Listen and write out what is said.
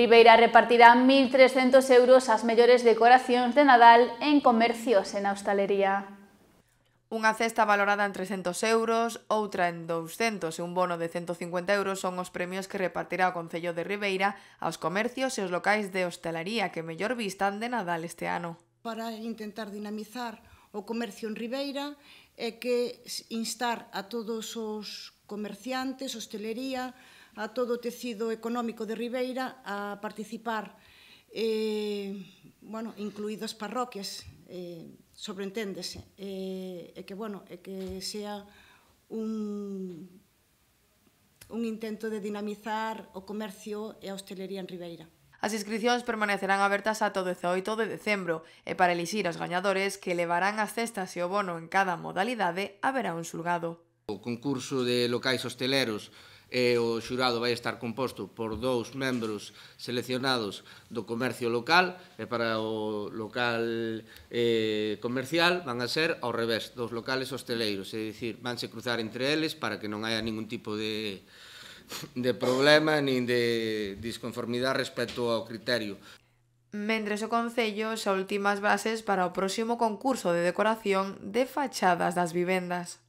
Ribeira repartirá 1.300 euros ás mellores decoracións de Nadal en comercios e na hostalería. Unha cesta valorada en 300 euros, outra en 200 e un bono de 150 euros son os premios que repartirá o Concello de Ribeira aos comercios e os locais de hostelería que mellor vistan de Nadal este ano. Para intentar dinamizar o comercio en Ribeira é que instar a todos os comerciantes, hostelería, a todo o tecido económico de Ribeira a participar eh, bueno, incluídas parroquias, eh, sobreenténdese eh, e que, bueno, e que sea un, un intento de dinamizar o comercio e a hostelería en Ribeira. As inscripcións permanecerán abertas ata o 18 de decembro e para elixir os gañadores que levarán as cestas e o bono en cada modalidade haberá un xulgado. O concurso de locais hosteleros e o xurado vai estar composto por dous membros seleccionados do comercio local e para o local eh, comercial van a ser ao revés dos locales hosteleiros, é dicir, vanse cruzar entre eles para que non haya ningún tipo de, de problema nin de disconformidade respecto ao criterio. Mendres o Concello xa últimas bases para o próximo concurso de decoración de fachadas das vivendas.